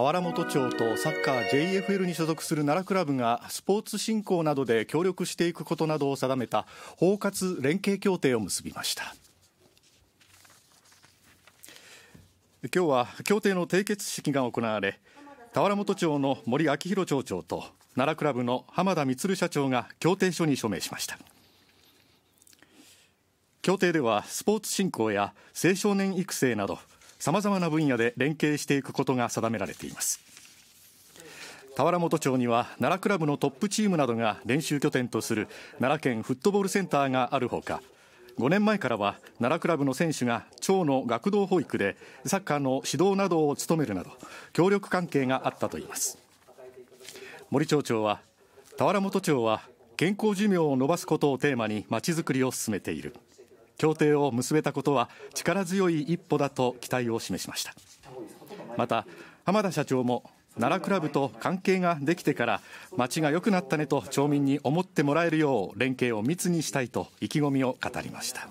俵本町とサッカー JFL に所属する奈良クラブがスポーツ振興などで協力していくことなどを定めた包括連携協定を結びました今日は協定の締結式が行われ田原本町の森明弘町長と奈良クラブの浜田充社長が協定書に署名しました協定ではスポーツ振興や青少年育成などさまざまな分野で連携していくことが定められています田原本町には奈良クラブのトップチームなどが練習拠点とする奈良県フットボールセンターがあるほか5年前からは奈良クラブの選手が町の学童保育でサッカーの指導などを務めるなど協力関係があったといいます森町長は田原本町は健康寿命を延ばすことをテーマにまちづくりを進めている協定を結べたことは力強い一歩だと期待を示しましたまた浜田社長も奈良クラブと関係ができてから町が良くなったねと町民に思ってもらえるよう連携を密にしたいと意気込みを語りました。